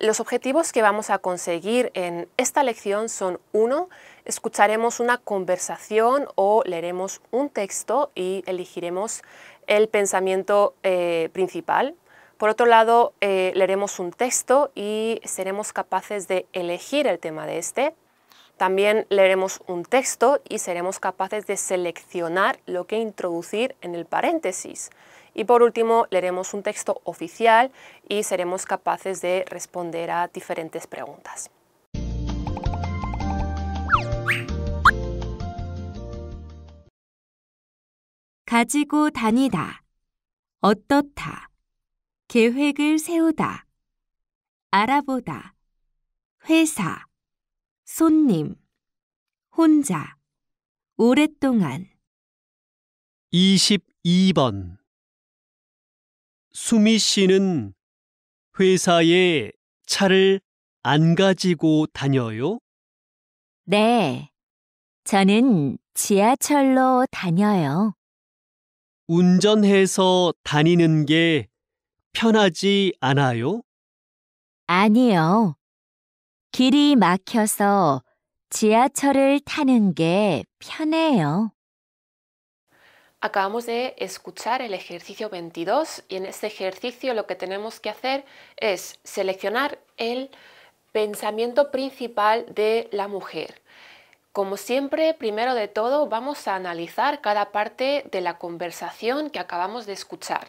los objetivos que vamos a conseguir en esta lección son uno, Escucharemos una conversación o leeremos un texto y elegiremos el pensamiento eh, principal. Por otro lado, eh, leeremos un texto y seremos capaces de elegir el tema de este. También leeremos un texto y seremos capaces de seleccionar lo que introducir en el paréntesis. Y por último, leeremos un texto oficial y seremos capaces de responder a diferentes preguntas. 가지고 다니다. 어떻다. 계획을 세우다. 알아보다. 회사. 손님. 혼자. 오랫동안. 22번 수미 씨는 회사에 차를 안 가지고 다녀요? 네. 저는 지하철로 다녀요. 운전해서 다니는 게 편하지 않아요? 아니요. 길이 막혀서 지하철을 타는 게 편해요. Acabamos de escuchar el ejercicio 22 y en este ejercicio lo que tenemos que hacer es seleccionar el pensamiento principal de la mujer. Como siempre, primero de todo vamos a analizar cada parte de la conversación que acabamos de escuchar.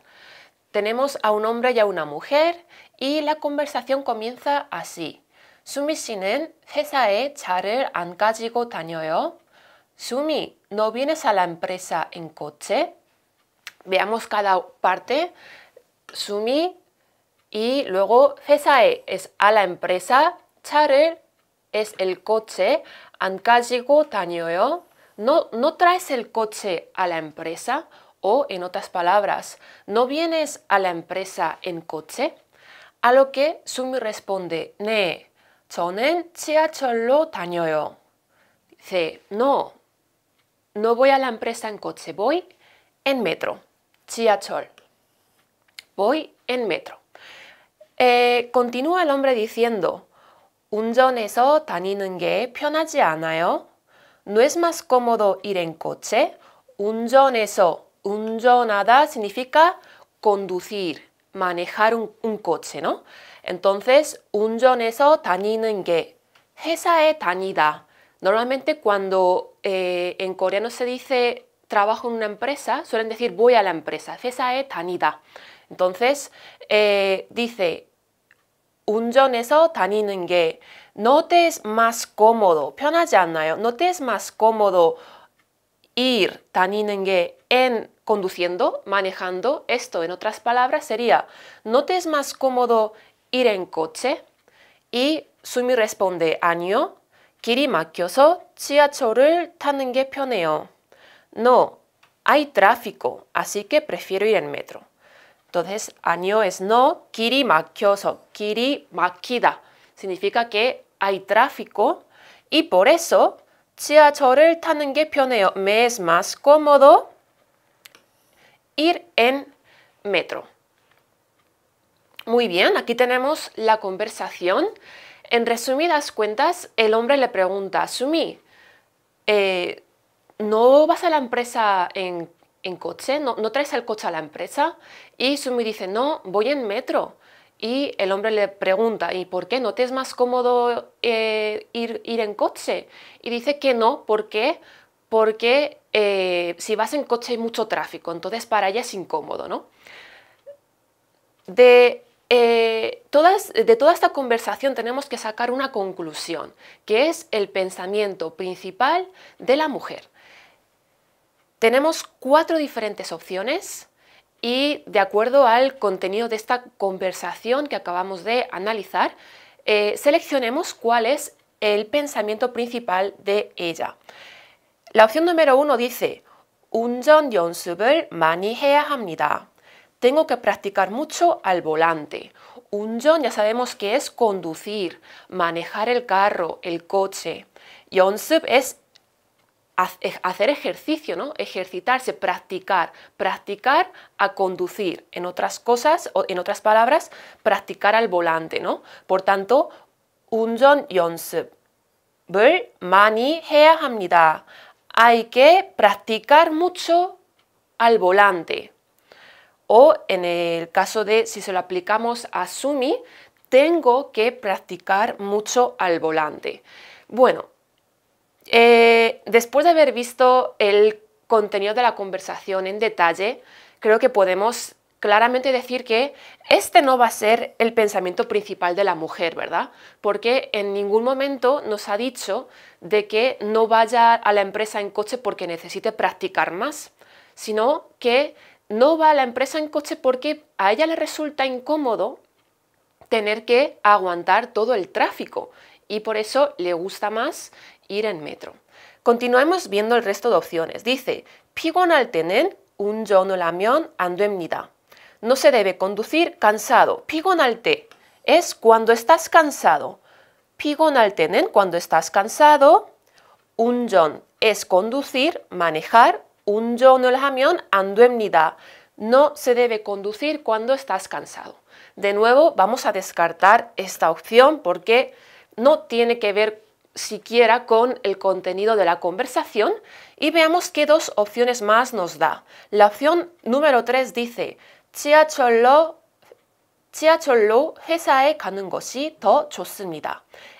Tenemos a un hombre y a una mujer y la conversación comienza así. Sumi 씨는 회사에 charer 안 가지고 Sumi, ¿no vienes a la empresa en coche? Veamos cada parte. Sumi y luego Cesae es a la empresa, Charer es el coche, llegó ¿eh? No, no traes el coche a la empresa o en otras palabras, ¿no vienes a la empresa en coche? A lo que Sumi responde, ne 저는 지하철로 다녀요. Dice, no, no voy a la empresa en coche, voy en metro. Chiachol. Voy en metro. Eh, continúa el hombre diciendo, 운전해서 다니는 게 편하지 않아요? ¿No es más cómodo ir en coche? 운전해서, 운전하다 significa conducir, manejar un, coche, ¿no? Entonces, 운전해서 다니는 게 회사에 다니다 Normalmente cuando eh, en coreano se dice trabajo en una empresa, suelen decir voy a la empresa. es tanida. Entonces, eh, dice, no te es más cómodo, No te es más cómodo ir tanin en conduciendo, manejando. Esto, en otras palabras, sería, no te es más cómodo ir en coche. Y Sumi responde, año. 길이 막혀서 지하철을 타는 No, hay tráfico, así que prefiero ir en metro. Entonces, año es no, kiri makyoso, kiri makida. Significa que hay tráfico y por eso 지하철을 타는 게 Me es más cómodo ir en metro. Muy bien, aquí tenemos la conversación. En resumidas cuentas, el hombre le pregunta, Sumi, eh, ¿no vas a la empresa en, coche? ¿No, traes el coche a la empresa? Y Sumi dice, no, voy en metro. Y el hombre le pregunta, ¿y por qué no te es más cómodo eh, ir, en coche? Y dice que no, ¿por qué? Porque eh, si vas en coche hay mucho tráfico, entonces para ella es incómodo, ¿no? De eh, de toda esta conversación tenemos que sacar una conclusión, que es el pensamiento principal de la mujer. Tenemos cuatro diferentes opciones y de acuerdo al contenido de esta conversación que acabamos de analizar, eh, seleccionemos cuál es el pensamiento principal de ella. La opción número uno dice, 운전 연습을 많이 해야 합니다. Tengo que practicar mucho al volante. Un John ya sabemos que es conducir, manejar el carro, el coche. Yonsub es hacer ejercicio, ¿no? Ejercitarse, practicar, practicar a conducir. En otras cosas, o en otras palabras, practicar al volante, ¿no? Por tanto, unjon 연습을 Mani Hea Hamnida. Hay que practicar mucho al volante o en el caso de si se lo aplicamos a Sumi, tengo que practicar mucho al volante. Bueno, eh, después de haber visto el contenido de la conversación en detalle, creo que podemos claramente decir que este no va a ser el pensamiento principal de la mujer, ¿verdad? Porque en ningún momento nos ha dicho de que no vaya a la empresa en coche porque necesite practicar más, sino que no va a la empresa en coche porque a ella le resulta incómodo tener que aguantar todo el tráfico y por eso le gusta más ir en metro. Continuemos viendo el resto de opciones. Dice, un 때는 o 하면 안 됩니다. No se debe conducir cansado. al 때 es cuando estás cansado. al tenen, cuando estás cansado. Un 운전 es conducir, manejar no 하면 안 됩니다. No se debe conducir cuando estás cansado. De nuevo, vamos a descartar esta opción porque no tiene que ver siquiera con el contenido de la conversación y veamos qué dos opciones más nos da. La opción número 3 dice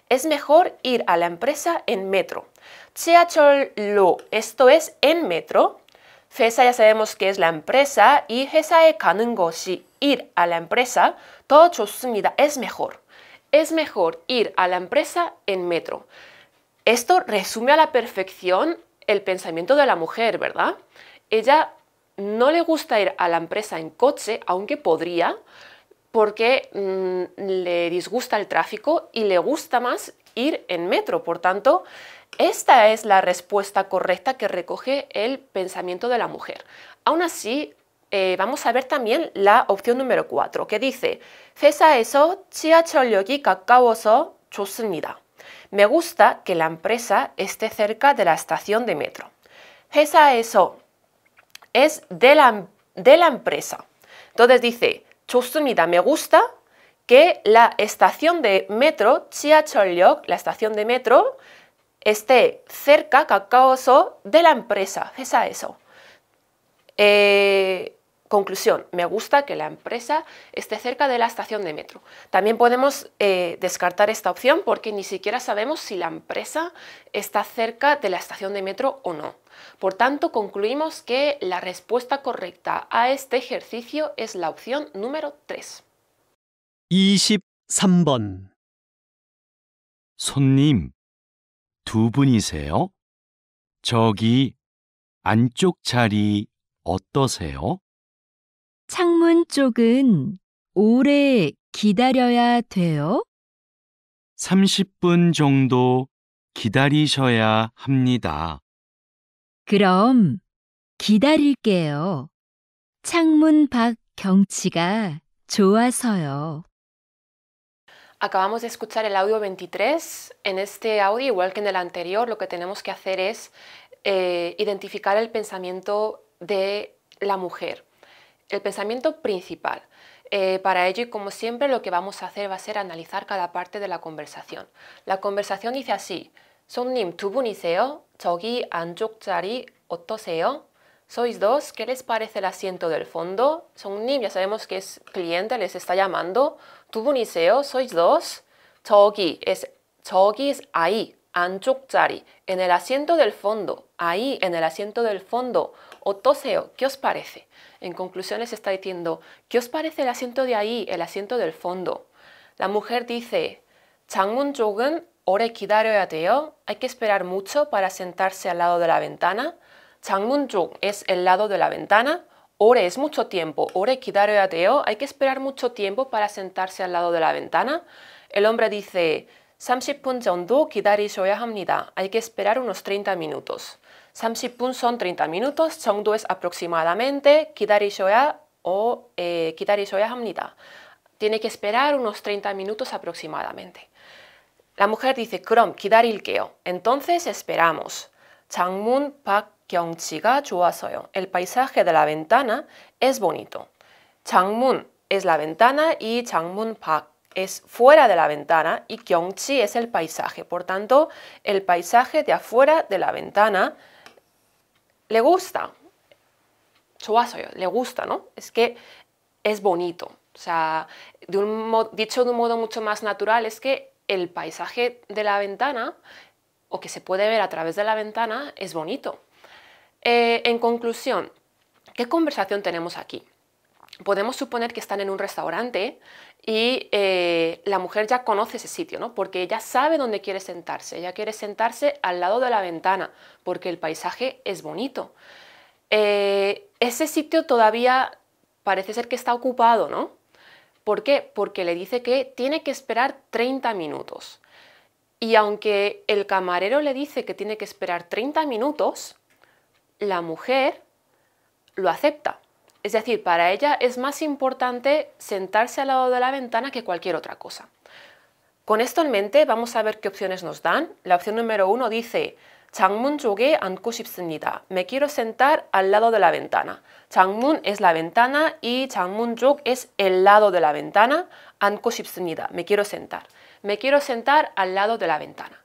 Es mejor ir a la empresa en metro. 지하철로, esto es en metro. FESA ya sabemos que es la empresa y 회사에 가는 것이 ir a la empresa 더 좋습니다. Es mejor. Es mejor ir a la empresa en metro. Esto resume a la perfección el pensamiento de la mujer, ¿verdad? Ella no le gusta ir a la empresa en coche, aunque podría, porque mm, le disgusta el tráfico y le gusta más ir en metro. Por tanto, esta es la respuesta correcta que recoge el pensamiento de la mujer. Aún así, eh, vamos a ver también la opción número 4, que dice, Me gusta que la empresa esté cerca de la estación de metro. eso es de la, de la empresa. Entonces dice, me gusta que la estación de metro, Cholyok, la estación de metro, esté cerca, cacaozo de la empresa. a eso. Eh, conclusión, me gusta que la empresa esté cerca de la estación de metro. También podemos eh, descartar esta opción porque ni siquiera sabemos si la empresa está cerca de la estación de metro o no. Por tanto, concluimos que la respuesta correcta a este ejercicio es la opción número 3. 두 분이세요? 저기 안쪽 자리 어떠세요? 창문 쪽은 오래 기다려야 돼요? 30분 정도 기다리셔야 합니다. 그럼 기다릴게요. 창문 밖 경치가 좋아서요. Acabamos de escuchar el audio 23. En este audio, igual que en el anterior, lo que tenemos que hacer es eh, identificar el pensamiento de la mujer, el pensamiento principal. Eh, para ello, y como siempre, lo que vamos a hacer va a ser analizar cada parte de la conversación. La conversación dice así, 손님 Chogi, anjukchari, otoseo. Sois dos, ¿qué les parece el asiento del fondo? Sonim, ya sabemos que es cliente, les está llamando. Tú 분이세요? Sois dos. 저기 es 저기 es ahí. 안쪽 자리. En el asiento del fondo. Ahí en el asiento del fondo. O Toseo, ¿qué os parece? En conclusiones está diciendo, ¿qué os parece el asiento de ahí, el asiento del fondo? La mujer dice, 장문 쪽은 오래 기다려야 돼요. Hay que esperar mucho para sentarse al lado de la ventana. 장문 es el lado de la ventana. Ore es mucho tiempo, ore quitar ateo, hay que esperar mucho tiempo para sentarse al lado de la ventana. El hombre dice, 30 Hay que esperar unos 30 minutos. 30 son 30 minutos, 정도 es aproximadamente, 기다리셔야 o eh, 기다리셔야 Tiene que esperar unos 30 minutos aproximadamente. La mujer dice, 그럼 기다릴게요. Entonces esperamos. 장문 밖 경치가 좋아서요. El paisaje de la ventana es bonito. Changmun es la ventana y changmun-pak es fuera de la ventana y 경치 es el paisaje. Por tanto, el paisaje de afuera de la ventana le gusta. 좋아서요. Le gusta, ¿no? Es que es bonito. O sea, dicho de un modo mucho más natural, es que el paisaje de la ventana o que se puede ver a través de la ventana es bonito. Eh, en conclusión, ¿qué conversación tenemos aquí? Podemos suponer que están en un restaurante y eh, la mujer ya conoce ese sitio, ¿no? Porque ella sabe dónde quiere sentarse. Ella quiere sentarse al lado de la ventana porque el paisaje es bonito. Eh, ese sitio todavía parece ser que está ocupado, ¿no? ¿Por qué? Porque le dice que tiene que esperar 30 minutos. Y aunque el camarero le dice que tiene que esperar 30 minutos, la mujer lo acepta. Es decir, para ella es más importante sentarse al lado de la ventana que cualquier otra cosa. Con esto en mente, vamos a ver qué opciones nos dan. La opción número uno dice, Me quiero sentar al lado de la ventana. Changmun es la ventana y Changmun es el lado de la ventana. 앉고 Me quiero sentar. Me quiero sentar al lado de la ventana.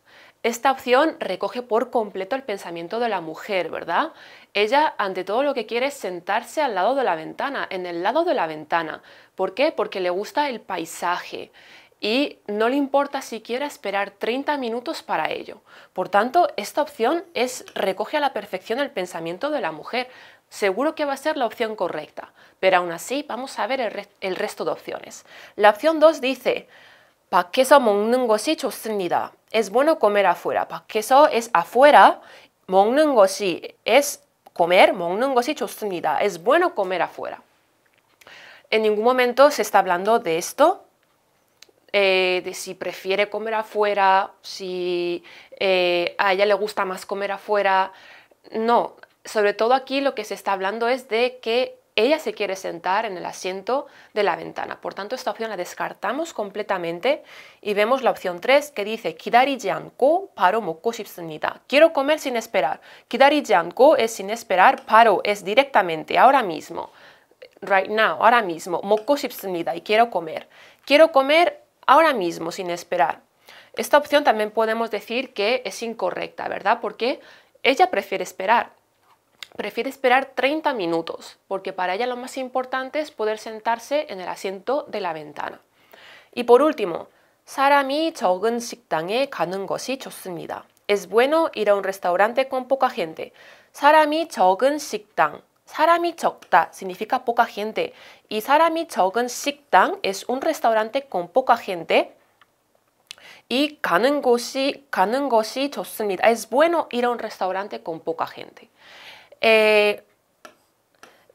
Esta opción recoge por completo el pensamiento de la mujer, ¿verdad? Ella, ante todo, lo que quiere es sentarse al lado de la ventana, en el lado de la ventana. ¿Por qué? Porque le gusta el paisaje y no le importa siquiera esperar 30 minutos para ello. Por tanto, esta opción es recoge a la perfección el pensamiento de la mujer. Seguro que va a ser la opción correcta, pero aún así vamos a ver el, resto de opciones. La opción 2 dice, ¿Para somos un es bueno comer afuera. Eso es afuera 먹는 es comer, 먹는 것이 좋습니다. Es bueno comer afuera. En ningún momento se está hablando de esto, eh, de si prefiere comer afuera, si eh, a ella le gusta más comer afuera. No, sobre todo aquí lo que se está hablando es de que ella se quiere sentar en el asiento de la ventana, por tanto esta opción la descartamos completamente y vemos la opción 3 que dice Quiero comer sin Quiero comer sin esperar. es sin esperar, paro es directamente, ahora mismo. Right now, ahora mismo. y quiero comer. Quiero comer ahora mismo sin esperar. Esta opción también podemos decir que es incorrecta, ¿verdad? Porque ella prefiere esperar prefiere esperar 30 minutos, porque para ella lo más importante es poder sentarse en el asiento de la ventana. Y por último, 사람이 적은 식당에 가는 것이 좋습니다. Es bueno ir a un restaurante con poca gente. 사람이 적은 식당 사람이 적다 significa poca gente y 사람이 적은 식당 es un restaurante con poca gente y 가는 곳이 가는 것이 좋습니다. Es bueno ir a un restaurante con poca gente. Eh,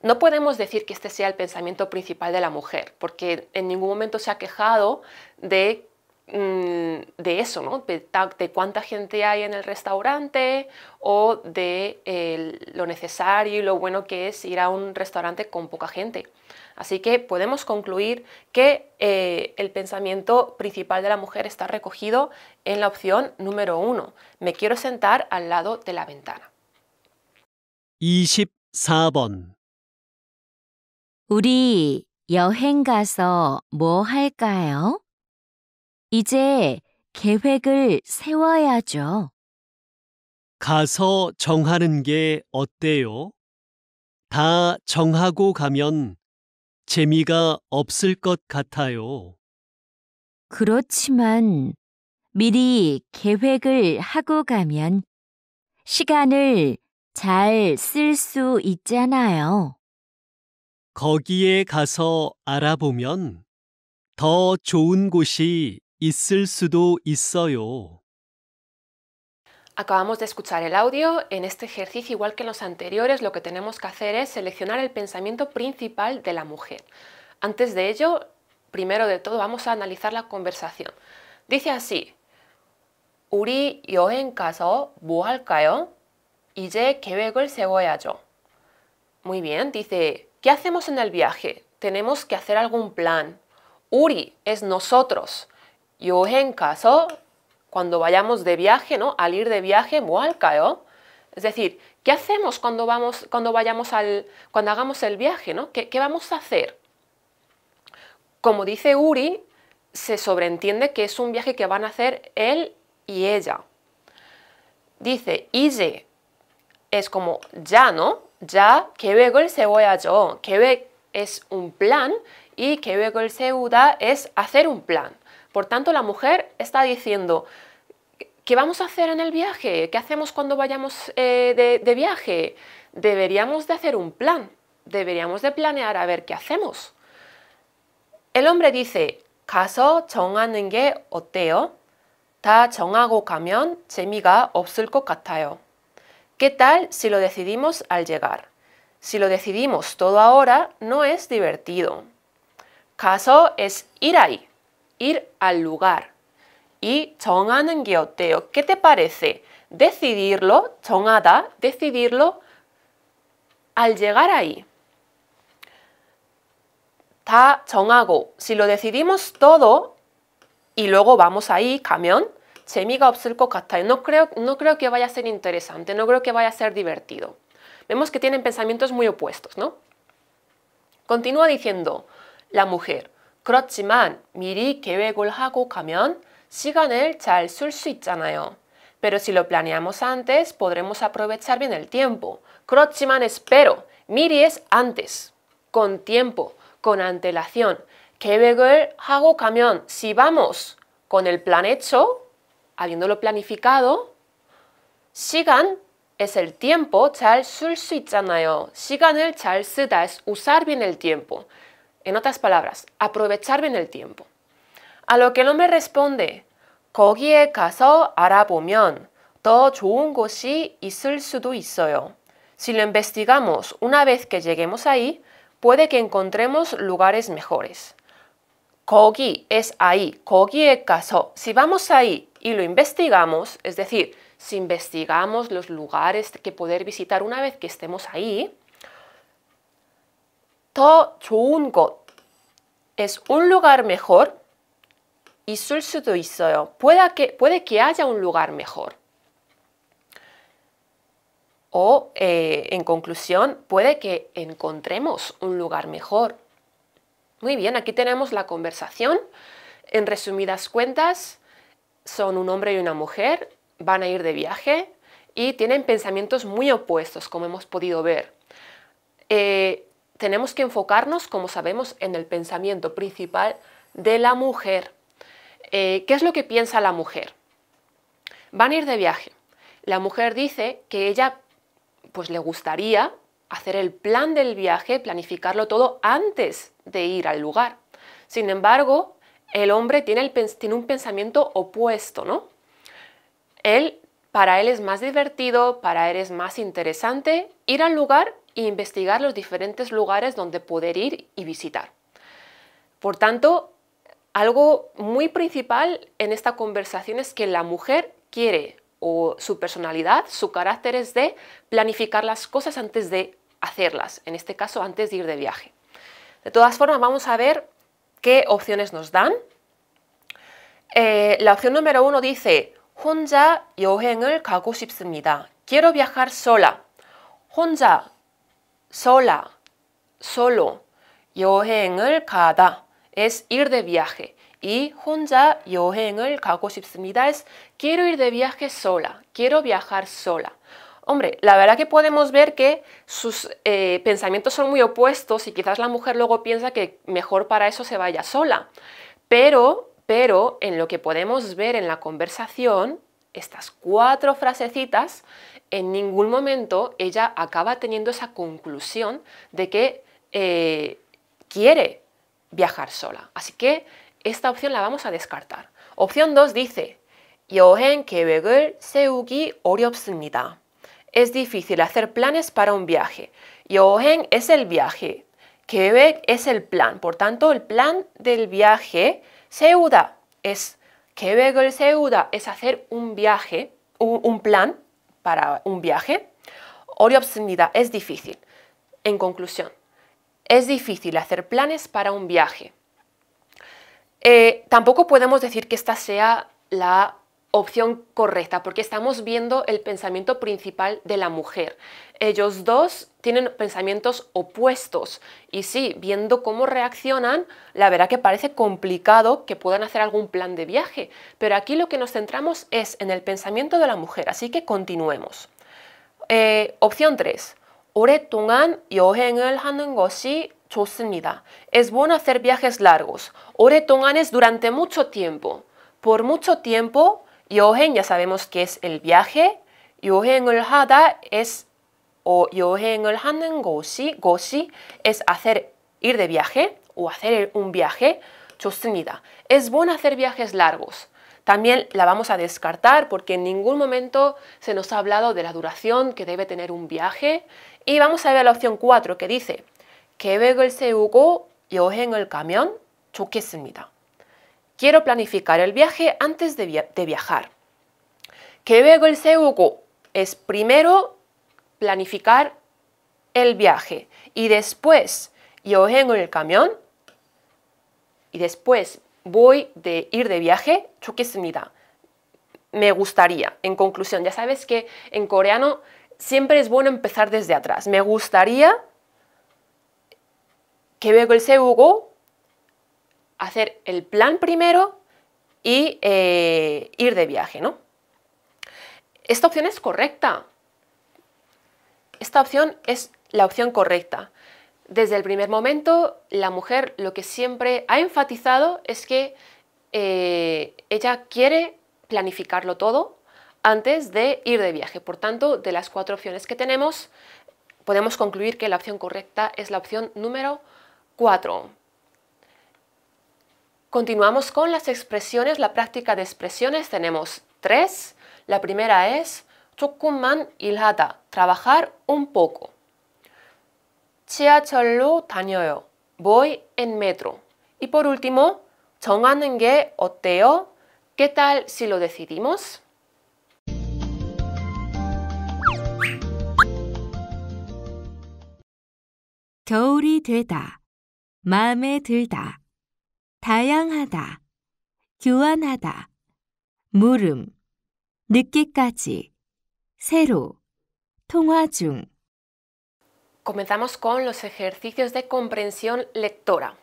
no podemos decir que este sea el pensamiento principal de la mujer, porque en ningún momento se ha quejado de, mm, de eso, ¿no? de, cuánta gente hay en el restaurante o de lo necesario y lo bueno que es ir a un restaurante con poca gente. Así que podemos concluir que eh, el pensamiento principal de la mujer está recogido en la opción número uno, me quiero sentar al lado de la ventana. 24번 우리 여행 가서 뭐 할까요? 이제 계획을 세워야죠. 가서 정하는 게 어때요? 다 정하고 가면 재미가 없을 것 같아요. 그렇지만 미리 계획을 하고 가면 시간을 Acabamos de escuchar el audio. En este ejercicio, igual que en los anteriores, lo que tenemos que hacer es seleccionar el pensamiento principal de la mujer. Antes de ello, primero de todo, vamos a analizar la conversación. Dice así: 우리 여행 가서 뭐 할까요? 이제 계획을 yo. Muy bien, dice, ¿qué hacemos en el viaje? Tenemos que hacer algún plan. Uri es nosotros. Yo en caso, cuando vayamos de viaje, ¿no? Al ir de viaje, caeo. Es decir, ¿qué hacemos cuando, vamos, cuando vayamos al, cuando hagamos el viaje, ¿no? ¿Qué, ¿Qué vamos a hacer? Como dice Uri, se sobreentiende que es un viaje que van a hacer él y ella. Dice, Ije, es como ya, ¿no? Ya 계획을 세워야죠. 계획 es un plan y el 세우다 es hacer un plan. Por tanto, la mujer está diciendo, ¿qué vamos a hacer en el viaje? ¿Qué hacemos cuando vayamos eh, de, viaje? Deberíamos de hacer un plan. Deberíamos de planear a ver qué hacemos. El hombre dice, caso, ¿Qué tal si lo decidimos al llegar? Si lo decidimos todo ahora, no es divertido. Caso es ir ahí, ir al lugar. Y chongan en ¿Qué te parece? Decidirlo, Chongada, decidirlo al llegar ahí. Ta chongago, si lo decidimos todo y luego vamos ahí, camión. No creo, que vaya a ser interesante, no creo que vaya a ser divertido. Vemos que tienen pensamientos muy opuestos, ¿no? Continúa diciendo la mujer. 미리 계획을 하고 가면 시간을 있잖아요. Pero si lo planeamos antes, podremos aprovechar bien el tiempo. 그렇지만 espero. miri es antes. Con tiempo, con antelación. el 하고 camión. si vamos con el plan hecho, habiéndolo planificado, 시간 es el tiempo, 잘 쓸 수 있잖아요. 시간을 잘 쓰다 es usar bien el tiempo. En otras palabras, aprovechar bien el tiempo. A lo que el hombre responde, 거기에 가서 알아보면 더 좋은 곳이 있을 수도 있어요. Si lo investigamos una vez que lleguemos ahí, puede que encontremos lugares mejores. 거기 es ahí, 거기에 가서. Si vamos ahí y lo investigamos, es decir, si investigamos los lugares que poder visitar una vez que estemos ahí, es un lugar mejor y Puede que, puede que haya un lugar mejor. O, eh, en conclusión, puede que encontremos un lugar mejor. Muy bien, aquí tenemos la conversación. En resumidas cuentas, son un hombre y una mujer, van a ir de viaje y tienen pensamientos muy opuestos, como hemos podido ver. Eh, tenemos que enfocarnos, como sabemos, en el pensamiento principal de la mujer. Eh, ¿Qué es lo que piensa la mujer? Van a ir de viaje. La mujer dice que ella pues le gustaría hacer el plan del viaje, planificarlo todo antes de ir al lugar. Sin embargo, el hombre tiene, un pensamiento opuesto, ¿no? Él, para él es más divertido, para él es más interesante ir al lugar e investigar los diferentes lugares donde poder ir y visitar. Por tanto, algo muy principal en esta conversación es que la mujer quiere o su personalidad, su carácter es de planificar las cosas antes de hacerlas, en este caso antes de ir de viaje. De todas formas, vamos a ver qué opciones nos dan. Eh, la opción número uno dice, 혼자 여행을 가고 싶습니다. Quiero viajar sola. 혼자, sola, solo. 여행을 가다 es ir de viaje. Y 혼자 여행을 가고 싶습니다 es quiero ir de viaje sola. Quiero viajar sola. Hombre, la verdad que podemos ver que sus eh, pensamientos son muy opuestos y quizás la mujer luego piensa que mejor para eso se vaya sola. Pero, pero en lo que podemos ver en la conversación, estas cuatro frasecitas, en ningún momento ella acaba teniendo esa conclusión de que eh, quiere viajar sola. Así que esta opción la vamos a descartar. Opción 2 dice, 여행 계획을 세우기 어렵습니다 es difícil hacer planes para un viaje. Yohen es el viaje. Quebec es el plan. Por tanto, el plan del viaje, Seuda, es el es hacer un viaje, un, plan para un viaje. Oriopsimida es difícil. En conclusión, es difícil hacer planes para un viaje. Eh, tampoco podemos decir que esta sea la opción correcta, porque estamos viendo el pensamiento principal de la mujer. Ellos dos tienen pensamientos opuestos y sí, viendo cómo reaccionan, la verdad que parece complicado que puedan hacer algún plan de viaje, pero aquí lo que nos centramos es en el pensamiento de la mujer, así que continuemos. Eh, opción 3. Es bueno hacer viajes largos. tongan es durante mucho tiempo. Por mucho tiempo Yohen ya sabemos que es el viaje. 여행을 hada es o 여행을 하는 것이, es hacer ir de viaje o hacer un viaje. 좋습니다. Es bueno hacer viajes largos. También la vamos a descartar porque en ningún momento se nos ha hablado de la duración que debe tener un viaje. Y vamos a ver la opción 4 que dice 계획을 세우고 el 가면 좋겠습니다. Quiero planificar el viaje antes de, viajar. Que veo el 세우고 es primero planificar el viaje y después yo vengo en el camión y después voy de ir de viaje Me gustaría. En conclusión, ya sabes que en coreano siempre es bueno empezar desde atrás. Me gustaría que veo el 세우고 hacer el plan primero y eh, ir de viaje, ¿no? Esta opción es correcta. Esta opción es la opción correcta. Desde el primer momento, la mujer lo que siempre ha enfatizado es que eh, ella quiere planificarlo todo antes de ir de viaje. Por tanto, de las cuatro opciones que tenemos, podemos concluir que la opción correcta es la opción número cuatro. Continuamos con las expresiones, la práctica de expresiones. Tenemos tres. La primera es 조금만 일하다, trabajar un poco. 지하철로 다녀요. Voy en metro. Y por último, 정하는 o teo, ¿Qué tal si lo decidimos? 겨울이 되다, 마음에 들다. 다양하다, 교환하다, 물음, 새로, 통화 중. Comenzamos con los ejercicios de comprensión lectora.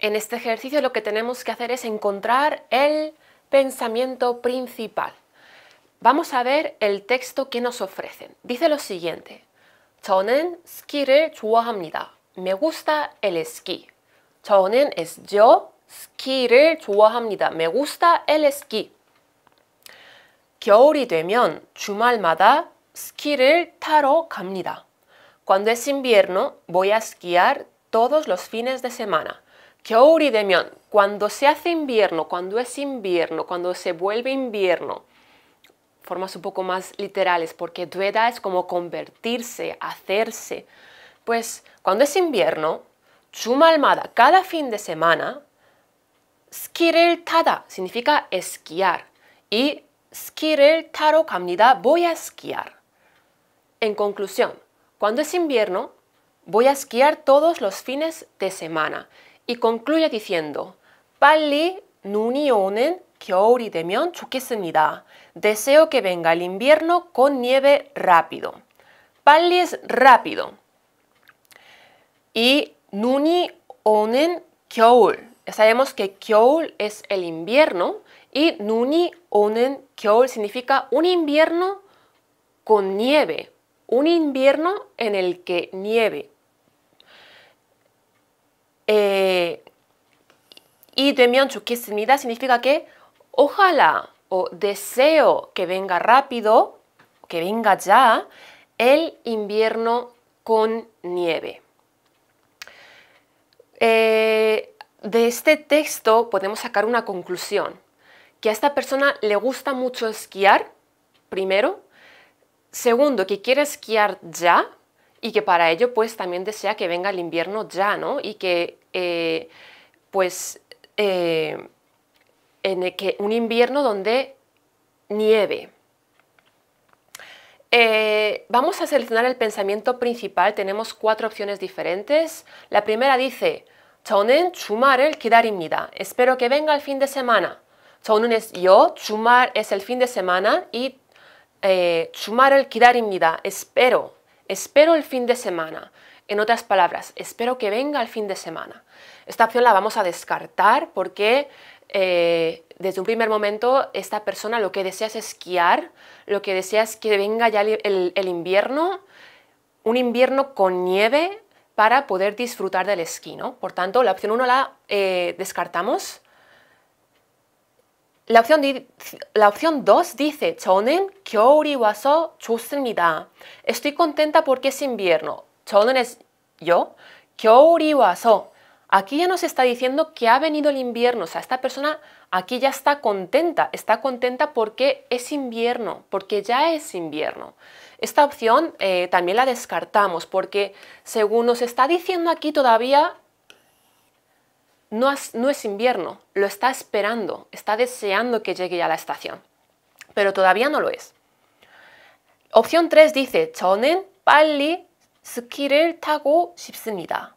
En este ejercicio lo que tenemos que hacer es encontrar el pensamiento principal. Vamos a ver el texto que nos ofrecen. Dice lo siguiente. 저는 스키를 좋아합니다. Me gusta el esquí es yo Me gusta el esquí. Cuando es invierno voy a esquiar todos los fines de semana. cuando se hace invierno, cuando es invierno, cuando se vuelve invierno. Formas un poco más literales porque dueda es como convertirse, hacerse. Pues cuando es invierno, 주말마다, cada fin de semana, 스키를 tada significa esquiar. Y 스키를 타러 갑니다. Voy a esquiar. En conclusión, cuando es invierno, voy a esquiar todos los fines de semana. Y concluye diciendo, 빨리 눈이 오는 겨울이 되면 Deseo que venga el invierno con nieve rápido. Pali es rápido. Y NUNI ONEN KYOUL sabemos que KYOUL es el invierno y NUNI ONEN KYOUL significa un invierno con nieve, un invierno en el que nieve. Eh, y demión chukismida significa que ojalá o deseo que venga rápido, que venga ya, el invierno con nieve. Eh, de este texto podemos sacar una conclusión, que a esta persona le gusta mucho esquiar, primero, segundo, que quiere esquiar ya y que para ello pues también desea que venga el invierno ya, ¿no? Y que eh, pues eh, en que un invierno donde nieve, eh, vamos a seleccionar el pensamiento principal. Tenemos cuatro opciones diferentes. La primera dice, 저는 주말을 기다립니다. Espero que venga el fin de semana. 저는 es yo, 주말 es el fin de semana y eh, 주말을 기다립니다. Espero, espero el fin de semana. En otras palabras, espero que venga el fin de semana. Esta opción la vamos a descartar porque eh, desde un primer momento esta persona lo que desea es esquiar, lo que desea es que venga ya el, invierno, un invierno con nieve para poder disfrutar del esquí. ¿no? Por tanto, la opción 1 la eh, descartamos. La opción, 2 dice, Estoy contenta porque es invierno. Chonen es yo. 겨울이 Aquí ya nos está diciendo que ha venido el invierno, o sea, esta persona aquí ya está contenta, está contenta porque es invierno, porque ya es invierno. Esta opción eh, también la descartamos porque según nos está diciendo aquí todavía no es, invierno, lo está esperando, está deseando que llegue ya la estación, pero todavía no lo es. Opción 3 dice, 저는 빨리 스키를 타고 싶습니다.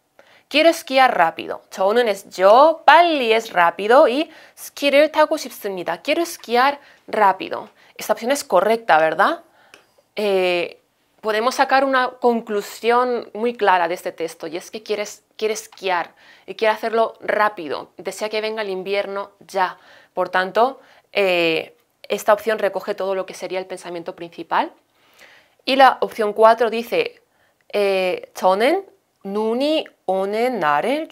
Quiero esquiar rápido. Tonen es yo, pali es rápido y Quiero esquiar rápido. Esta opción es correcta, ¿verdad? Eh, podemos sacar una conclusión muy clara de este texto y es que quiere, esquiar y quiere hacerlo rápido, desea que venga el invierno ya. Por tanto, eh, esta opción recoge todo lo que sería el pensamiento principal. Y la opción 4 dice, eh, Nuni 오는 날을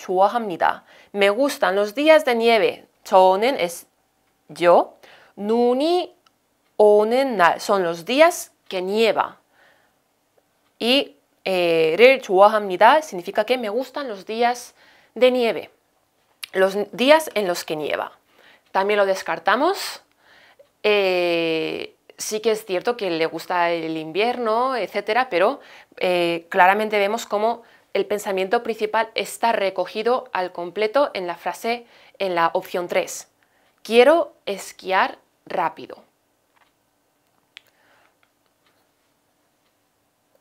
Me gustan los días de nieve. 저는 es yo. nuni son los días que nieva. Y eh, significa que me gustan los días de nieve. Los días en los que nieva. También lo descartamos. Eh, sí que es cierto que le gusta el invierno, etcétera, pero eh, claramente vemos cómo el pensamiento principal está recogido al completo en la frase en la opción 3. Quiero esquiar rápido.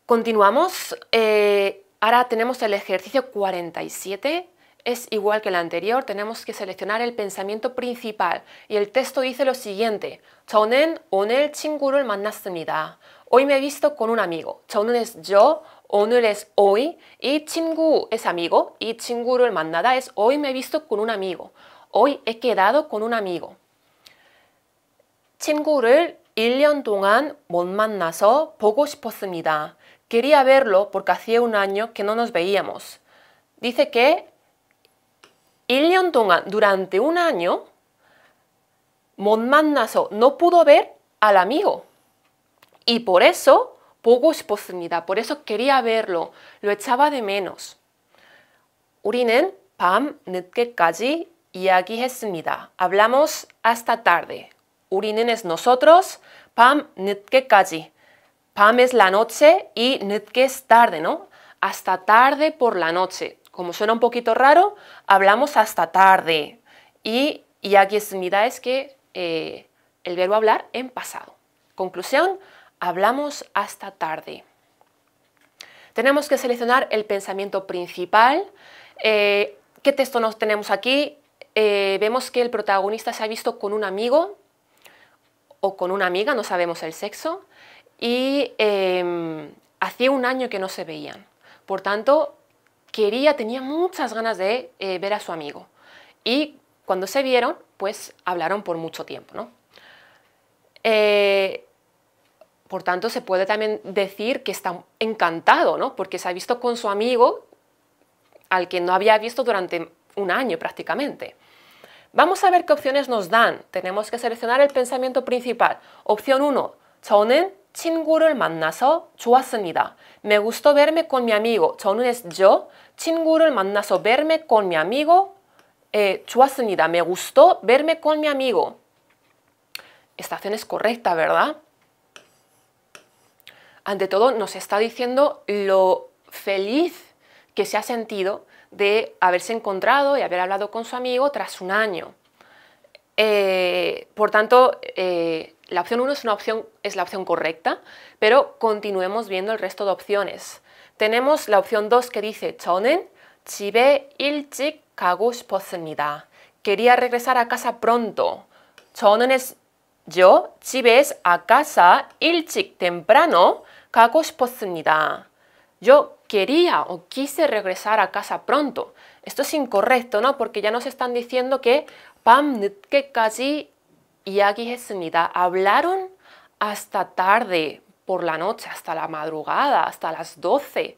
Continuamos. Eh, ahora tenemos el ejercicio 47. Es igual que el anterior, tenemos que seleccionar el pensamiento principal y el texto dice lo siguiente. 저는 오늘 친구를 만났습니다. Hoy me he visto con un amigo. 저는 es yo, O늘 es hoy y 친구 es amigo y el mandada es hoy me he visto con un amigo. Hoy he quedado con un amigo. 친구를 1년 동안 못 만나서 보고 싶었습니다. Quería verlo porque hacía un año que no nos veíamos. Dice que 1년 동안, durante un año, 못 만나서, no pudo ver al amigo. Y por eso 보고 싶었습니다. Por eso quería verlo. Lo echaba de menos. 우리는 밤 늦게까지 이야기했습니다. Hablamos hasta tarde. Urinen es nosotros. 밤 늦게까지. Pam es la noche y 늦게 es tarde, ¿no? Hasta tarde por la noche. Como suena un poquito raro, hablamos hasta tarde. Y 이야기했습니다 es que eh, el verbo hablar en pasado. Conclusión, Hablamos hasta tarde. Tenemos que seleccionar el pensamiento principal. Eh, ¿Qué texto nos tenemos aquí? Eh, vemos que el protagonista se ha visto con un amigo o con una amiga, no sabemos el sexo, y em, hacía un año que no se veían. Por tanto, quería, tenía muchas ganas de eh, ver a su amigo. Y cuando se vieron, pues hablaron por mucho tiempo. ¿no? Por tanto, se puede también decir que está encantado, ¿no? porque se ha visto con su amigo al que no había visto durante un año prácticamente. Vamos a ver qué opciones nos dan. Tenemos que seleccionar el pensamiento principal. Opción 1. 저는 친구를 만나서 좋았습니다. Me gustó verme con mi amigo. 저는 es yo. 친구를 만나서 verme con mi amigo. Eh, Me gustó verme con mi amigo. Esta opción es correcta, ¿verdad? ante todo nos está diciendo lo feliz que se ha sentido de haberse encontrado y haber hablado con su amigo tras un año. Eh, por tanto, eh, la opción 1 es, la opción correcta, pero continuemos viendo el resto de opciones. Tenemos la opción 2 que dice kagus Quería regresar a casa pronto. es yo a casa, ilchik, temprano 가고 싶었습니다. Yo quería o quise regresar a casa pronto. Esto es incorrecto, ¿no? Porque ya nos están diciendo que 밤 늦게까지 이야기했습니다. Hablaron hasta tarde, por la noche, hasta la madrugada, hasta las 12,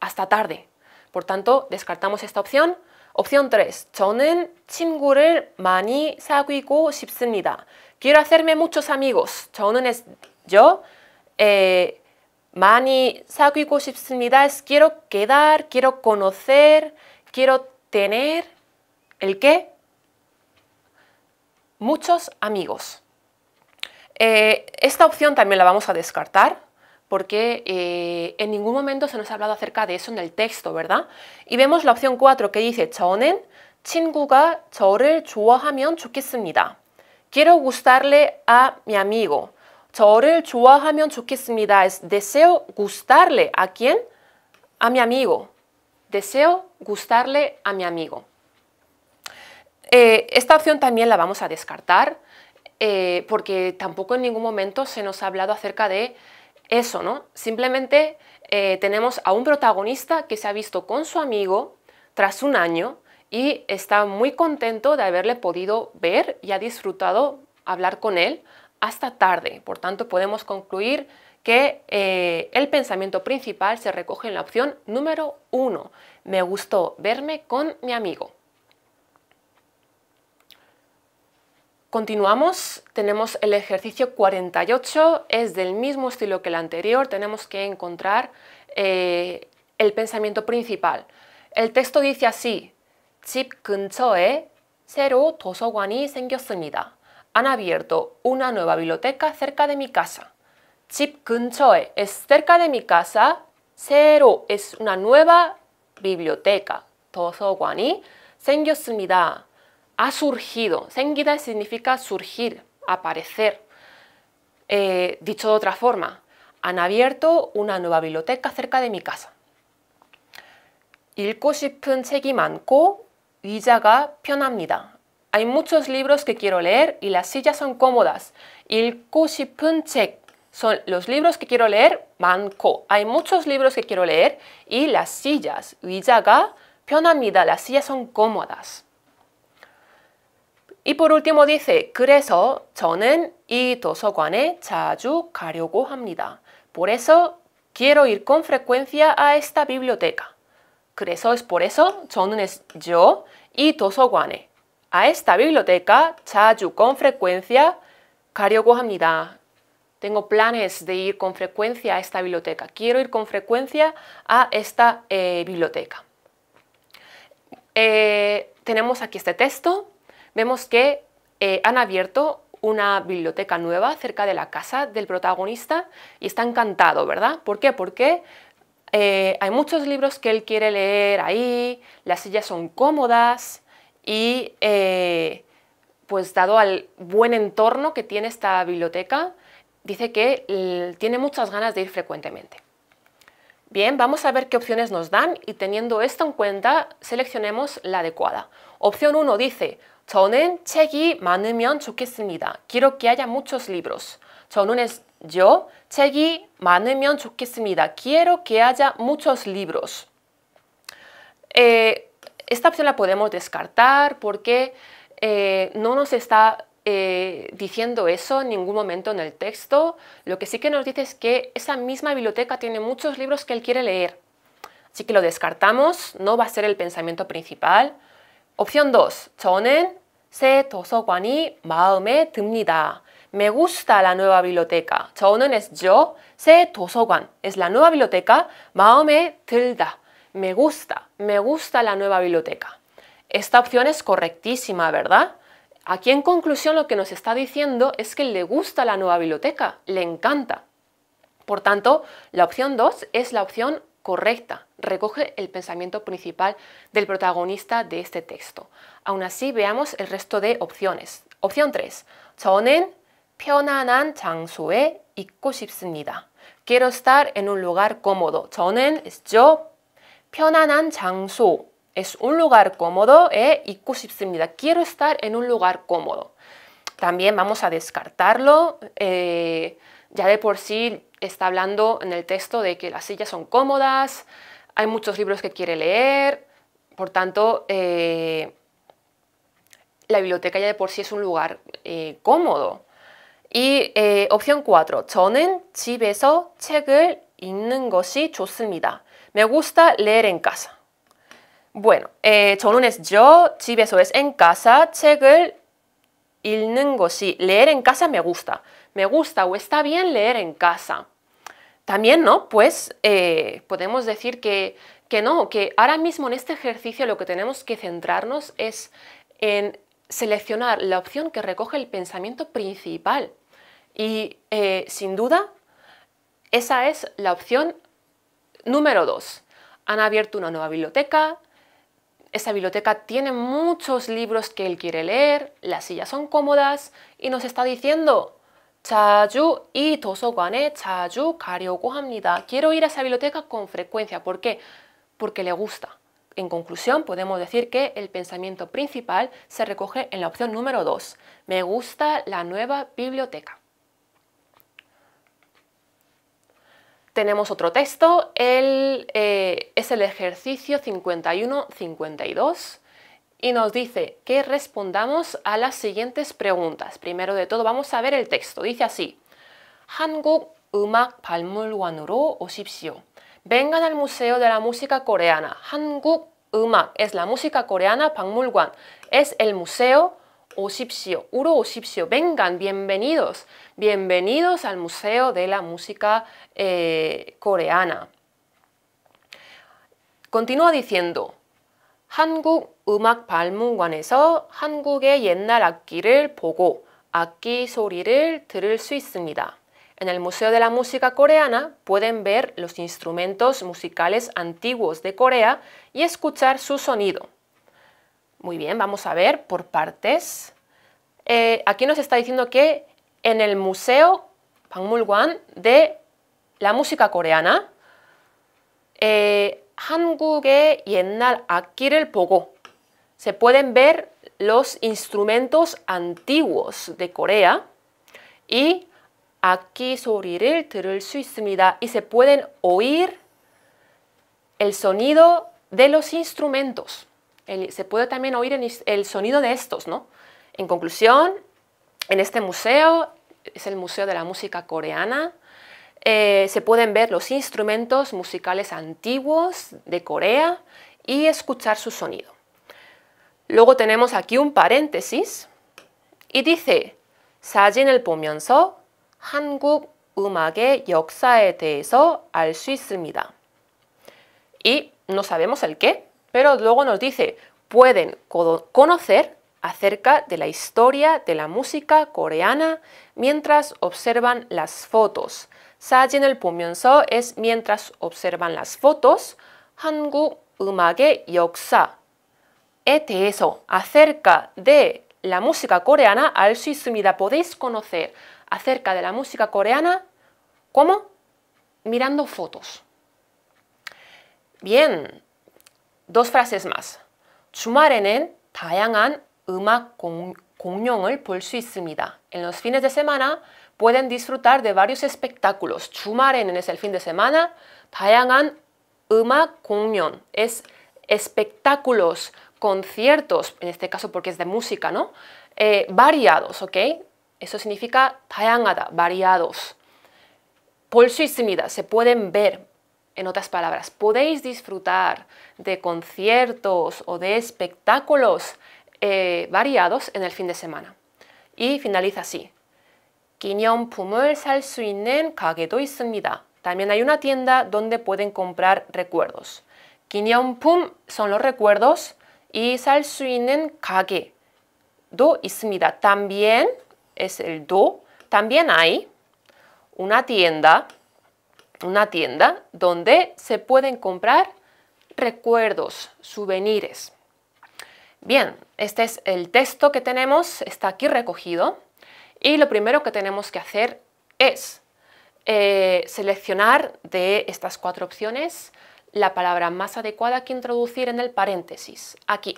hasta tarde. Por tanto, descartamos esta opción. Opción 3. 저는 친구를 많이 사귀고 싶습니다 quiero hacerme muchos amigos. 저는 es yo Mani, eh, 많이 사귀고 싶습니다. Es quiero quedar, quiero conocer, quiero tener el qué? Muchos amigos. Eh, esta opción también la vamos a descartar porque eh, en ningún momento se nos ha hablado acerca de eso en el texto, ¿verdad? Y vemos la opción 4 que dice 저는 친구가 저를 좋아하면 좋겠습니다. Quiero gustarle a mi amigo. deseo gustarle a quién? A mi amigo. Deseo gustarle a mi amigo. Eh, esta opción también la vamos a descartar eh, porque tampoco en ningún momento se nos ha hablado acerca de eso, ¿no? Simplemente eh, tenemos a un protagonista que se ha visto con su amigo tras un año y está muy contento de haberle podido ver y ha disfrutado hablar con él hasta tarde. Por tanto, podemos concluir que eh, el pensamiento principal se recoge en la opción número 1. Me gustó verme con mi amigo. Continuamos, tenemos el ejercicio 48, es del mismo estilo que el anterior, tenemos que encontrar eh, el pensamiento principal. El texto dice así, Chip 집 근처에 새로 도서관이 생겼습니다. Han abierto una nueva biblioteca cerca de mi casa. 집 근처에 es cerca de mi casa. 새로 es una nueva biblioteca. 도서관이 생겼습니다. Ha surgido. 생기다 significa surgir, aparecer. Eh, dicho de otra forma, han abierto una nueva biblioteca cerca de mi casa. 읽고 싶은 책이 많고 의자가 편합니다. Hay muchos libros que quiero leer y las sillas son cómodas. 읽고 싶은 책 son los libros que quiero leer 많고. Hay muchos libros que quiero leer y las sillas 의자가 편합니다. Las sillas son cómodas. Y por último dice, 그래서 저는 이 도서관에 자주 가려고 Por eso quiero ir con frecuencia a esta biblioteca. Creso es por eso 저는 es yo y guane. a esta biblioteca 자주 con frecuencia 가려고 합니다. Tengo planes de ir con frecuencia a esta biblioteca. Quiero ir con frecuencia a esta eh, biblioteca. Eh, tenemos aquí este texto. Vemos que eh, han abierto una biblioteca nueva cerca de la casa del protagonista y está encantado, ¿verdad? ¿Por qué? Porque eh, hay muchos libros que él quiere leer ahí, las sillas son cómodas y eh, pues dado al buen entorno que tiene esta biblioteca, dice que tiene muchas ganas de ir frecuentemente. Bien, vamos a ver qué opciones nos dan y teniendo esto en cuenta, seleccionemos la adecuada. Opción 1 dice, Quiero que haya muchos libros. Yo 책이 많으면 좋겠습니다. Quiero que haya muchos libros. Eh, esta opción la podemos descartar porque eh, no nos está eh, diciendo eso en ningún momento en el texto. Lo que sí que nos dice es que esa misma biblioteca tiene muchos libros que él quiere leer. Así que lo descartamos, no va a ser el pensamiento principal. Opción 2. 저는 se 도서관이 마음에 듭니다. Me gusta la nueva biblioteca. 저는 es yo, tu 도서관 es la nueva biblioteca. 마음에 tilda. Me gusta, me gusta la nueva biblioteca. Esta opción es correctísima, ¿verdad? Aquí en conclusión lo que nos está diciendo es que le gusta la nueva biblioteca, le encanta. Por tanto, la opción 2 es la opción correcta, recoge el pensamiento principal del protagonista de este texto. Aún así, veamos el resto de opciones. Opción 3. Quiero estar en un lugar cómodo. 저는 es yo. es un lugar cómodo, 있고 싶습니다. Quiero estar en un lugar cómodo. También vamos a descartarlo. ya de por sí está hablando en el texto de que las sillas son cómodas, hay muchos libros que quiere leer, por tanto, eh, la biblioteca ya de por sí es un lugar eh, cómodo. Y opción 4. 저는 집에서 Me gusta leer en casa. Bueno, eh, es yo, es en casa, 책을 읽는 leer en casa me gusta. Me gusta o está bien leer en casa. También, ¿no? Pues podemos decir que no, que ahora mismo en este ejercicio lo que tenemos que centrarnos es en seleccionar la opción que recoge el pensamiento principal y eh, sin duda, esa es la opción número dos. Han abierto una nueva biblioteca, esa biblioteca tiene muchos libros que él quiere leer, las sillas son cómodas y nos está diciendo 자주 y 도서관에 자주 Quiero ir a esa biblioteca con frecuencia. ¿Por qué? Porque le gusta. En conclusión, podemos decir que el pensamiento principal se recoge en la opción número 2. Me gusta la nueva biblioteca. Tenemos otro texto, eh, es el ejercicio 51-52 y nos dice que respondamos a las siguientes preguntas. Primero de todo vamos a ver el texto. Dice así, 한국 음악 o 오십시오. Vengan al Museo de la Música Coreana. Hanguk Uma es la música coreana, 박물관 es el museo vengan, bienvenidos, bienvenidos al Museo de la Música eh, Coreana. Continúa diciendo, En el Museo de la Música Coreana pueden ver los instrumentos musicales antiguos de Corea y escuchar su sonido. Muy bien, vamos a ver por partes. Eh, aquí nos está diciendo que en el Museo Pangmulwan de la Música Coreana, eh, 한국의 옛날 악기를 se pueden ver los instrumentos antiguos de Corea y aquí y se pueden oír el sonido de los instrumentos se puede también oír el, sonido de estos, ¿no? En conclusión, en este museo, es el Museo de la Música Coreana, eh, se pueden ver los instrumentos musicales antiguos de Corea y escuchar su sonido. Luego tenemos aquí un paréntesis y dice Sajin el Y no sabemos el qué, pero luego nos dice, pueden conocer acerca de la historia de la música coreana mientras observan las fotos. Sajin el sao es mientras observan las fotos umage yoksa. Ete Eso acerca de la música coreana al su podéis conocer acerca de la música coreana ¿cómo? mirando fotos. Bien, dos frases más. En los fines de semana pueden disfrutar de varios espectáculos. 주말에는 es el fin de semana. es espectáculos, conciertos, en este caso porque es de música, ¿no? Eh, variados, ¿ok? Eso significa 다양하다, variados. Se pueden ver, en otras palabras, podéis disfrutar de conciertos o de espectáculos eh, variados en el fin de semana. Y finaliza así. También hay una tienda donde pueden comprar recuerdos. pum son los recuerdos y 살 있는 También es el do. También hay una tienda una tienda donde se pueden comprar recuerdos, souvenirs. Bien, este es el texto que tenemos, está aquí recogido y lo primero que tenemos que hacer es eh, seleccionar de estas cuatro opciones la palabra más adecuada que introducir en el paréntesis, aquí.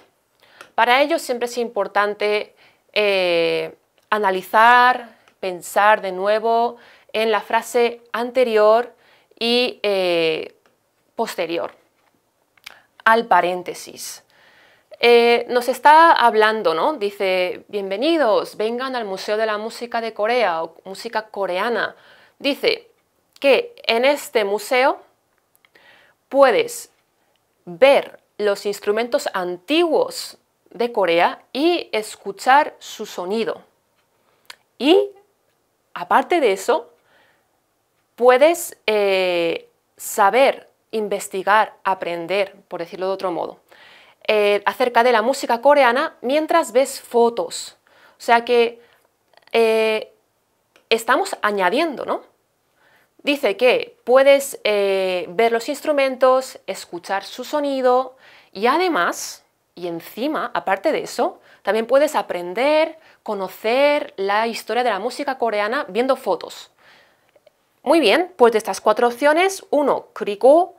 Para ello siempre es importante eh, analizar, pensar de nuevo en la frase anterior y eh, posterior al paréntesis. Eh, nos está hablando, ¿no? Dice, bienvenidos, vengan al Museo de la Música de Corea o Música Coreana. Dice que en este museo puedes ver los instrumentos antiguos de Corea y escuchar su sonido. Y aparte de eso, puedes eh, saber, investigar, aprender, por decirlo de otro modo, eh, acerca de la música coreana mientras ves fotos. O sea que eh, estamos añadiendo, ¿no? Dice que puedes ver los instrumentos, escuchar su sonido y además, y encima, aparte de eso, también puedes aprender, conocer la historia de la música coreana viendo fotos. Muy bien, pues de estas cuatro opciones, uno, 그리고,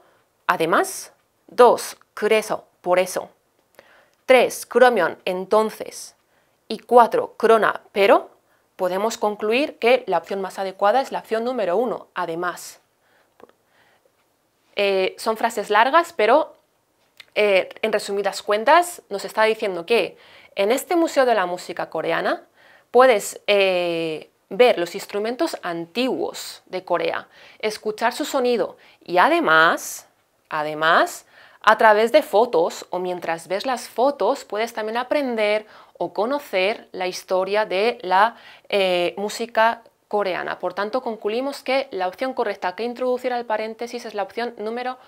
además, dos, 그래서, por eso, tres, 그러면, entonces, y cuatro, crona, pero, podemos concluir que la opción más adecuada es la opción número uno, además. Eh, son frases largas, pero eh, en resumidas cuentas nos está diciendo que en este Museo de la Música Coreana puedes eh, ver los instrumentos antiguos de Corea, escuchar su sonido y además, además, a través de fotos o mientras ves las fotos puedes también aprender o conocer la historia de la eh, música coreana. Por tanto, concluimos que la opción correcta que introducir al paréntesis es la opción número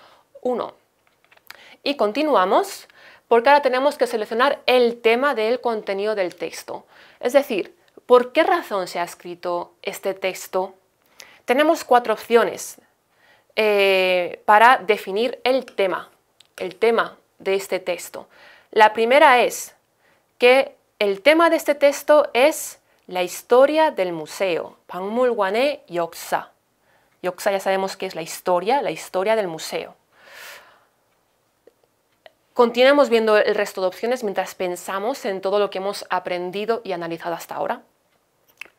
1. Y continuamos porque ahora tenemos que seleccionar el tema del contenido del texto. Es decir, ¿Por qué razón se ha escrito este texto? Tenemos cuatro opciones eh, para definir el tema, el tema de este texto. La primera es que el tema de este texto es la historia del museo, Pangmulwane Yoksa. Yoksa ya sabemos que es la historia, la historia del museo. Continuemos viendo el resto de opciones mientras pensamos en todo lo que hemos aprendido y analizado hasta ahora.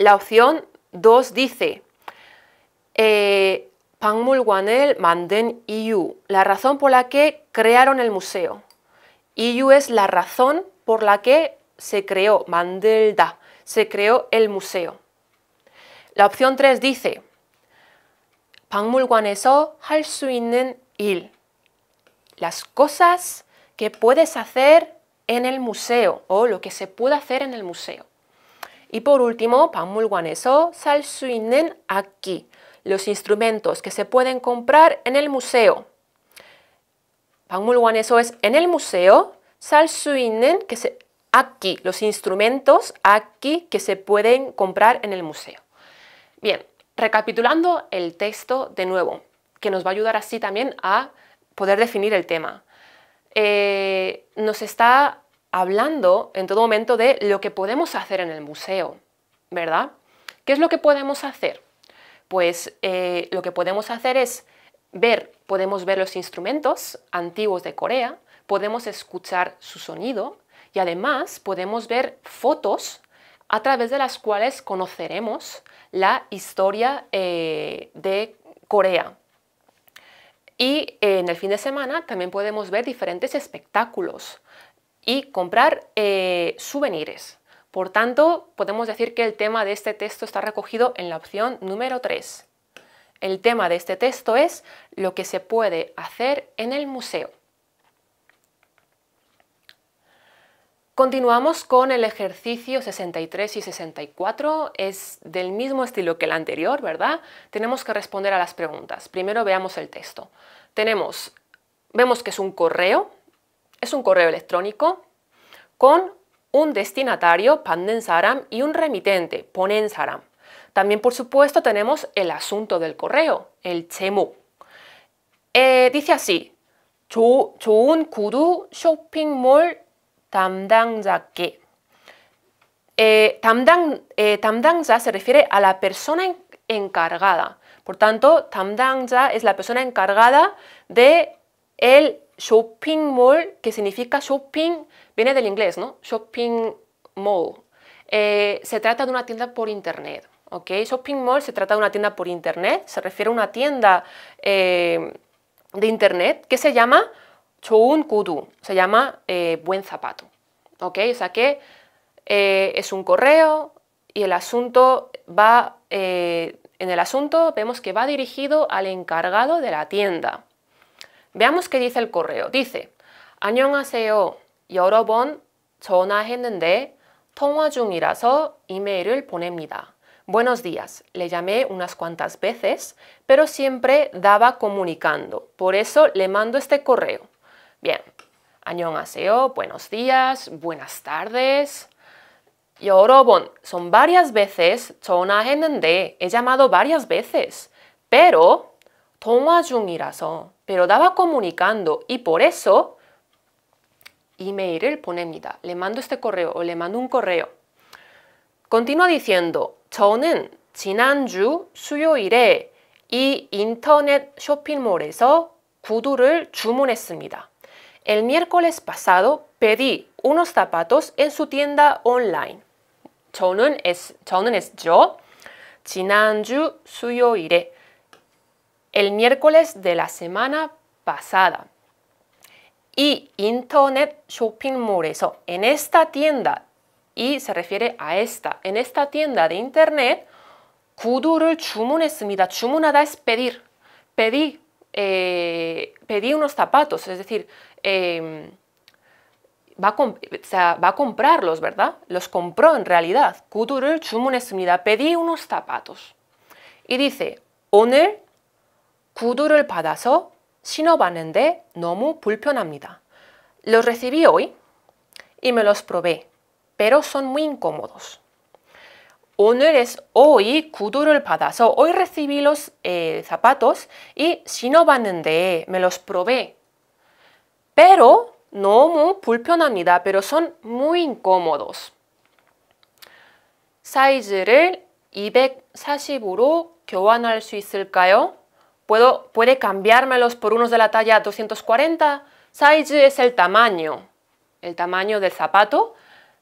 La opción 2 dice, eh, Manden iyu. la razón por la que crearon el museo. Iyu es la razón por la que se creó, Mandelda, se creó el museo. La opción 3 dice, Las cosas que puedes hacer en el museo o lo que se puede hacer en el museo. Y por último, 박물관에서 eso sal 있는 aquí los instrumentos que se pueden comprar en el museo. 박물관에서 es en el museo, sal que se aquí, los instrumentos aquí que se pueden comprar en el museo. Bien, recapitulando el texto de nuevo, que nos va a ayudar así también a poder definir el tema. Eh, nos está hablando en todo momento de lo que podemos hacer en el museo, ¿verdad? ¿Qué es lo que podemos hacer? Pues eh, lo que podemos hacer es ver, podemos ver los instrumentos antiguos de Corea, podemos escuchar su sonido y además podemos ver fotos a través de las cuales conoceremos la historia eh, de Corea. Y eh, en el fin de semana también podemos ver diferentes espectáculos, y comprar eh, souvenirs. Por tanto, podemos decir que el tema de este texto está recogido en la opción número 3. El tema de este texto es lo que se puede hacer en el museo. Continuamos con el ejercicio 63 y 64. Es del mismo estilo que el anterior, ¿verdad? Tenemos que responder a las preguntas. Primero veamos el texto. Tenemos, vemos que es un correo, es un correo electrónico con un destinatario, Pandensaram, y un remitente, Ponensaram. También, por supuesto, tenemos el asunto del correo, el chemo. Eh, dice así, 좋은 구두 쇼핑몰 담당자께. Eh, 담당, eh, se refiere a la persona encargada. Por tanto, 담당자 es la persona encargada de el shopping mall, que significa shopping, viene del inglés, ¿no? Shopping mall. Eh, se trata de una tienda por internet. ¿ok? Shopping mall se trata de una tienda por internet, se refiere a una tienda eh, de internet que se llama Choun Kudu, se llama eh, Buen Zapato. ¿ok? O sea que es un correo y el asunto va, en el asunto vemos que va dirigido al encargado de la tienda. Veamos qué dice el correo. Dice, 안녕하세요. 여러 번 전화했는데 통화 중이라서 이메일을 보냅니다. Buenos días. Le llamé unas cuantas veces, pero siempre daba comunicando. Por eso le mando este correo. Bien. aseo Buenos días. Buenas tardes. 여러 Son varias veces. He llamado varias veces. Pero 통화 중이라서 pero daba comunicando y por eso el 보냅니다. Le mando este correo o le mando un correo. Continúa diciendo, 저는 지난주 수요일에 이 인터넷 쇼핑몰에서 El miércoles pasado pedí unos zapatos en su tienda online. 저는 es, 저는 es suyo 지난주 el miércoles de la semana pasada. Y Internet Shopping Mall에서, en esta tienda, y se refiere a esta, en esta tienda de Internet, 구두를 주문했습니다. 주문하다 es pedir. Pedí, eh, pedí unos zapatos, es decir, em, va, a comprarlos, ¿verdad? Los compró en realidad. 구두를 주문했습니다. Pedí unos zapatos. Y dice, 오늘 el 구두를 받아서 신어봤는데 너무 불편합니다. Los recibí hoy y me los probé, pero son muy incómodos. 오늘 es hoy el 받아서 hoy recibí los eh, zapatos y 신어봤는데 me los probé. Pero 너무 불편합니다. pero son muy incómodos. 사이즈를 240으로 교환할 수 있을까요? Puedo, puede cambiármelos por unos de la talla 240. Size es el tamaño, el tamaño del zapato.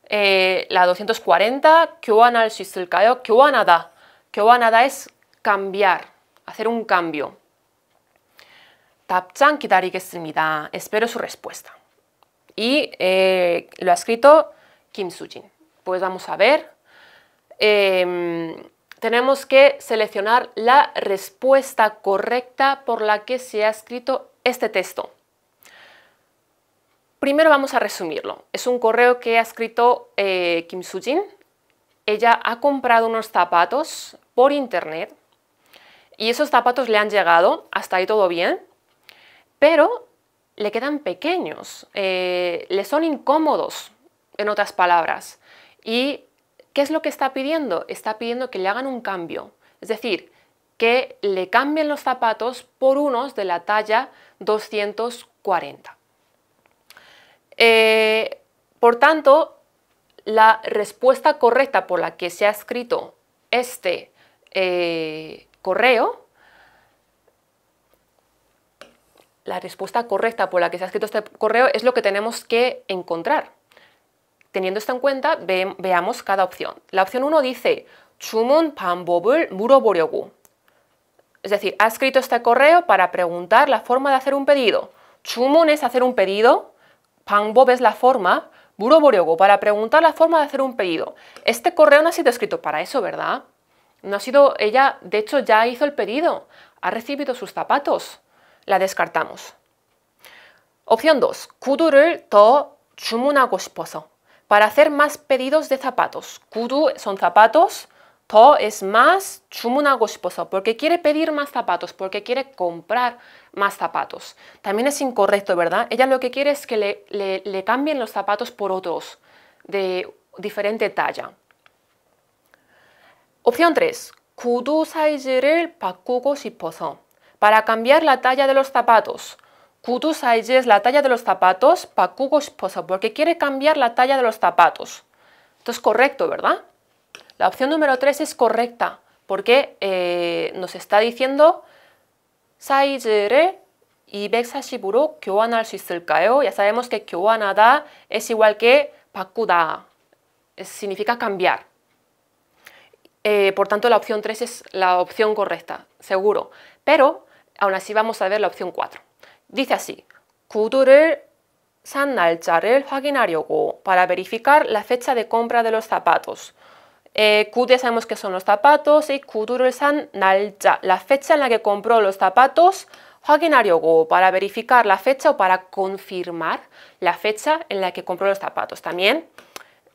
Eh, la 240, 교환할 수 있을까요? 교환하다. nada es cambiar, hacer un cambio. kitarik extremidad. Espero su respuesta. Y eh, lo ha escrito Kim Sujin. Pues vamos a ver. Em, tenemos que seleccionar la respuesta correcta por la que se ha escrito este texto. Primero vamos a resumirlo. Es un correo que ha escrito eh, Kim Kim Jin. Ella ha comprado unos zapatos por internet y esos zapatos le han llegado, hasta ahí todo bien, pero le quedan pequeños, eh, le son incómodos, en otras palabras, y ¿Qué es lo que está pidiendo? Está pidiendo que le hagan un cambio, es decir, que le cambien los zapatos por unos de la talla 240. Eh, por tanto, la respuesta correcta por la que se ha escrito este eh, correo, la respuesta correcta por la que se ha escrito este correo es lo que tenemos que encontrar. Teniendo esto en cuenta, veamos cada opción. La opción 1 dice Chumun muro 물어보려고. Es decir, ha escrito este correo para preguntar la forma de hacer un pedido. Chumun es hacer un pedido, bob es la forma, Buroboriego para preguntar la forma de hacer un pedido. Este correo no ha sido escrito para eso, ¿verdad? No ha sido, ella de hecho ya hizo el pedido, ha recibido sus zapatos. La descartamos. Opción 2. 구두를 to 주문하고 싶어서. Para hacer más pedidos de zapatos, kudu son zapatos, to es más, chumunago porque quiere pedir más zapatos, porque quiere comprar más zapatos. También es incorrecto, ¿verdad? Ella lo que quiere es que le, cambien los zapatos por otros de diferente talla. Opción 3. kudu 사이즈를 바꾸고 싶어서. Para cambiar la talla de los zapatos. Kutu size es la talla de los zapatos pakugo porque quiere cambiar la talla de los zapatos. Esto es correcto, ¿verdad? La opción número 3 es correcta porque eh, nos está diciendo Ya sabemos que es igual que pakuda Significa cambiar. Eh, por tanto, la opción 3 es la opción correcta, seguro. Pero aún así vamos a ver la opción 4. Dice así, 구두를 el 날짜를 go? para verificar la fecha de compra de los zapatos. Eh, ya sabemos que son los zapatos y san la fecha en la que compró los zapatos, go? para verificar la fecha o para confirmar la fecha en la que compró los zapatos. También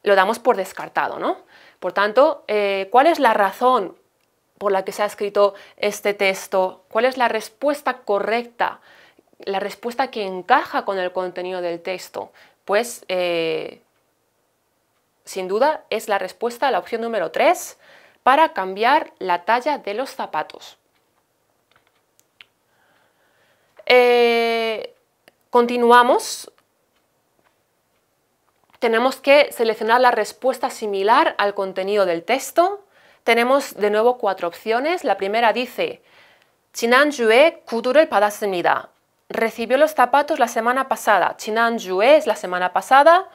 lo damos por descartado, ¿no? Por tanto, eh, ¿cuál es la razón por la que se ha escrito este texto? ¿Cuál es la respuesta correcta? la respuesta que encaja con el contenido del texto, pues eh, sin duda es la respuesta a la opción número 3 para cambiar la talla de los zapatos. Eh, continuamos. Tenemos que seleccionar la respuesta similar al contenido del texto. Tenemos de nuevo cuatro opciones. La primera dice, recibió los zapatos la semana pasada. Chinan 주에 es la semana pasada.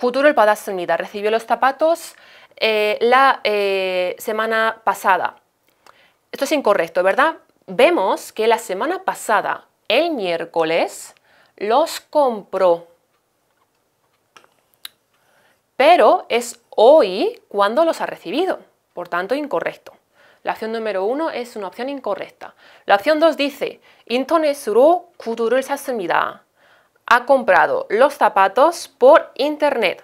el 받았습니다. Recibió los zapatos eh, la eh, semana pasada. Esto es incorrecto, ¿verdad? Vemos que la semana pasada, el miércoles, los compró. Pero es hoy cuando los ha recibido. Por tanto, incorrecto. La opción número uno es una opción incorrecta. La opción 2 dice, 인터넷으로 구두를 샀습니다. Ha comprado los zapatos por internet.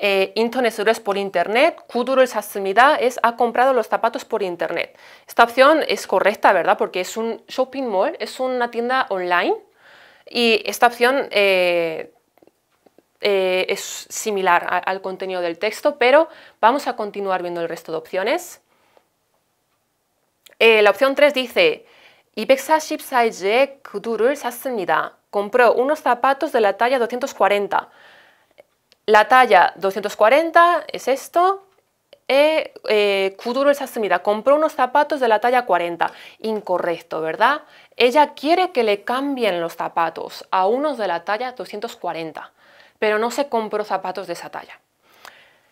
Eh, es por internet, 구두를 샀습니다 es ha comprado los zapatos por internet. Esta opción es correcta, ¿verdad? Porque es un shopping mall, es una tienda online y esta opción eh, eh, es similar al contenido del texto, pero vamos a continuar viendo el resto de opciones la opción 3 dice, ship 사이즈의 kudurul Compró unos zapatos de la talla 240. La talla 240 es esto. Kudurul eh, Compró unos zapatos de la talla 40. Incorrecto, ¿verdad? Ella quiere que le cambien los zapatos a unos de la talla 240, pero no se compró zapatos de esa talla.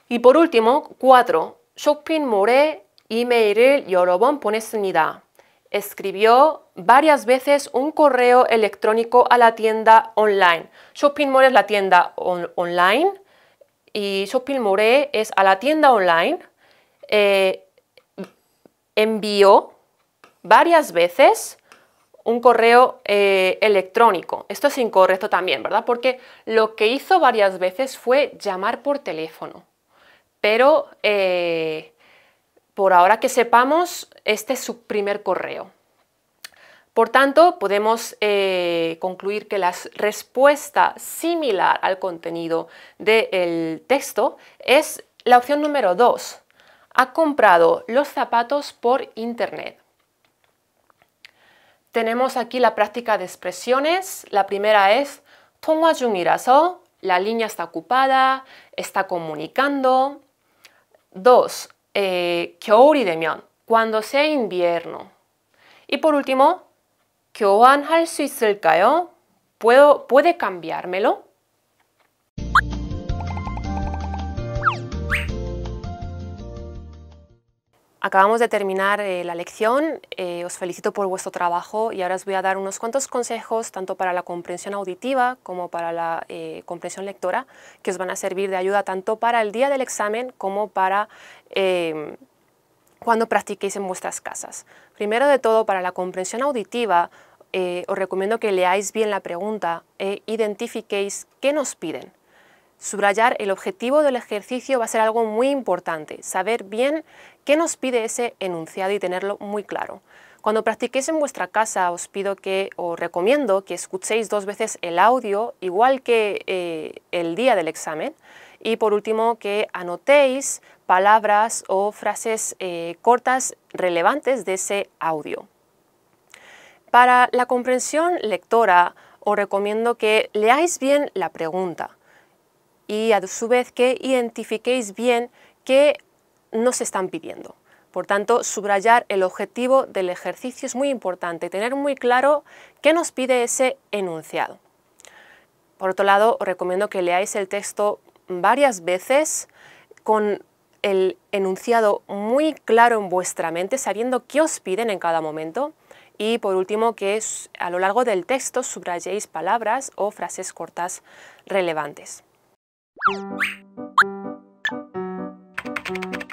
Y por último, 4. More. 이메일을 여러 번 보냈습니다. Escribió varias veces un correo electrónico a la tienda online. More es la tienda online y More es a la tienda online. Eh, envió varias veces un correo eh, electrónico. Esto es incorrecto también, ¿verdad? Porque lo que hizo varias veces fue llamar por teléfono. Pero eh, por ahora que sepamos, este es su primer correo. Por tanto, podemos eh, concluir que la respuesta similar al contenido del texto es la opción número 2. Ha comprado los zapatos por Internet. Tenemos aquí la práctica de expresiones. La primera es 통화 중이라서 la línea está ocupada, está comunicando. Dos eh, 겨울이 되면, cuando sea invierno. Y por último, 교환할 수 있을까요? ¿Puedo, ¿Puede cambiármelo? Acabamos de terminar eh, la lección, eh, os felicito por vuestro trabajo y ahora os voy a dar unos cuantos consejos tanto para la comprensión auditiva como para la eh, comprensión lectora que os van a servir de ayuda tanto para el día del examen como para em, cuando practiquéis en vuestras casas. Primero de todo, para la comprensión auditiva, os recomiendo que leáis bien la pregunta e identifiquéis qué nos piden subrayar el objetivo del ejercicio va a ser algo muy importante, saber bien qué nos pide ese enunciado y tenerlo muy claro. Cuando practiquéis en vuestra casa os pido que, os recomiendo que escuchéis dos veces el audio, igual que eh, el día del examen, y por último que anotéis palabras o frases eh, cortas relevantes de ese audio. Para la comprensión lectora os recomiendo que leáis bien la pregunta, y a su vez que identifiquéis bien qué nos están pidiendo. Por tanto, subrayar el objetivo del ejercicio es muy importante, tener muy claro qué nos pide ese enunciado. Por otro lado, os recomiendo que leáis el texto varias veces con el enunciado muy claro en vuestra mente, sabiendo qué os piden en cada momento. Y por último, que a lo largo del texto subrayéis palabras o frases cortas relevantes. you